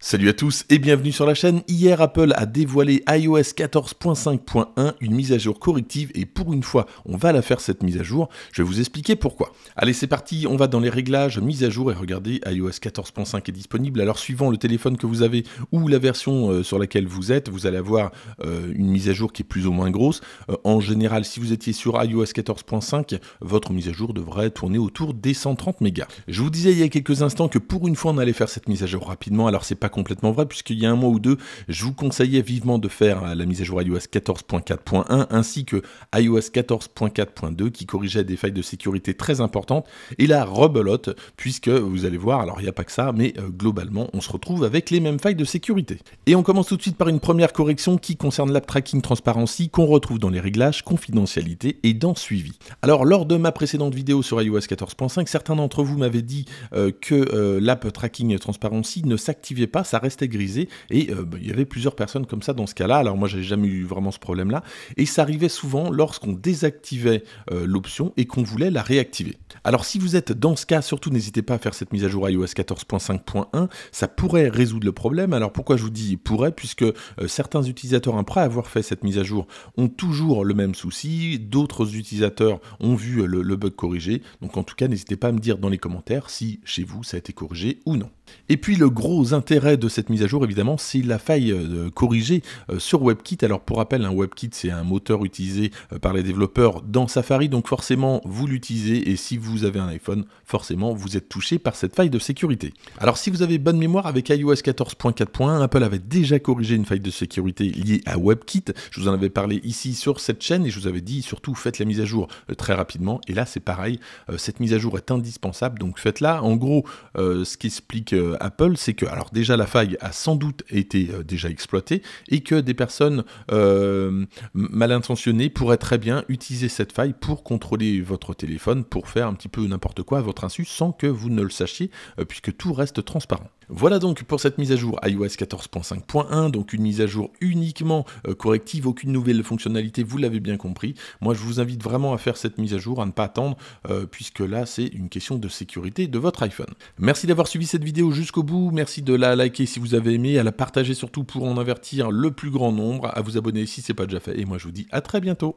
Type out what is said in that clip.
Salut à tous et bienvenue sur la chaîne. Hier, Apple a dévoilé iOS 14.5.1, une mise à jour corrective et pour une fois, on va la faire cette mise à jour. Je vais vous expliquer pourquoi. Allez, c'est parti, on va dans les réglages, mise à jour et regardez, iOS 14.5 est disponible. Alors, suivant le téléphone que vous avez ou la version euh, sur laquelle vous êtes, vous allez avoir euh, une mise à jour qui est plus ou moins grosse. Euh, en général, si vous étiez sur iOS 14.5, votre mise à jour devrait tourner autour des 130 mégas. Je vous disais il y a quelques instants que pour une fois, on allait faire cette mise à jour rapidement. Alors, c'est pas complètement vrai, puisqu'il y a un mois ou deux, je vous conseillais vivement de faire euh, la mise à jour iOS 14.4.1 ainsi que iOS 14.4.2 qui corrigeait des failles de sécurité très importantes. Et la rebelote, puisque vous allez voir, alors il n'y a pas que ça, mais euh, globalement, on se retrouve avec les mêmes failles de sécurité. Et on commence tout de suite par une première correction qui concerne l'app tracking transparency qu'on retrouve dans les réglages, confidentialité et dans suivi. Alors, lors de ma précédente vidéo sur iOS 14.5, certains d'entre vous m'avaient dit euh, que l'app tracking transparency ne s'activait pas ça restait grisé. Et euh, bah, il y avait plusieurs personnes comme ça dans ce cas-là. Alors moi, j'ai jamais eu vraiment ce problème-là. Et ça arrivait souvent lorsqu'on désactivait euh, l'option et qu'on voulait la réactiver. Alors si vous êtes dans ce cas, surtout n'hésitez pas à faire cette mise à jour iOS 14.5.1. Ça pourrait résoudre le problème. Alors pourquoi je vous dis pourrait Puisque euh, certains utilisateurs après avoir fait cette mise à jour ont toujours le même souci. D'autres utilisateurs ont vu le bug corrigé. Donc en tout cas, n'hésitez pas à me dire dans les commentaires si chez vous ça a été corrigé ou non. Et puis le gros intérêt de cette mise à jour, évidemment, c'est la faille euh, corrigée euh, sur WebKit. Alors pour rappel, un hein, WebKit, c'est un moteur utilisé euh, par les développeurs dans Safari, donc forcément, vous l'utilisez, et si vous avez un iPhone, forcément, vous êtes touché par cette faille de sécurité. Alors si vous avez bonne mémoire, avec iOS 14.4.1, Apple avait déjà corrigé une faille de sécurité liée à WebKit. Je vous en avais parlé ici sur cette chaîne, et je vous avais dit, surtout, faites la mise à jour très rapidement. Et là, c'est pareil, cette mise à jour est indispensable, donc faites-la. En gros, ce qu'explique Apple, c'est que, alors déjà, la faille a sans doute été euh, déjà exploitée et que des personnes euh, mal intentionnées pourraient très bien utiliser cette faille pour contrôler votre téléphone, pour faire un petit peu n'importe quoi à votre insu sans que vous ne le sachiez, euh, puisque tout reste transparent. Voilà donc pour cette mise à jour iOS 14.5.1, donc une mise à jour uniquement euh, corrective, aucune nouvelle fonctionnalité, vous l'avez bien compris. Moi, je vous invite vraiment à faire cette mise à jour, à ne pas attendre, euh, puisque là, c'est une question de sécurité de votre iPhone. Merci d'avoir suivi cette vidéo jusqu'au bout, merci de la liker si vous avez aimé, à la partager surtout pour en avertir le plus grand nombre, à vous abonner si ce n'est pas déjà fait, et moi je vous dis à très bientôt.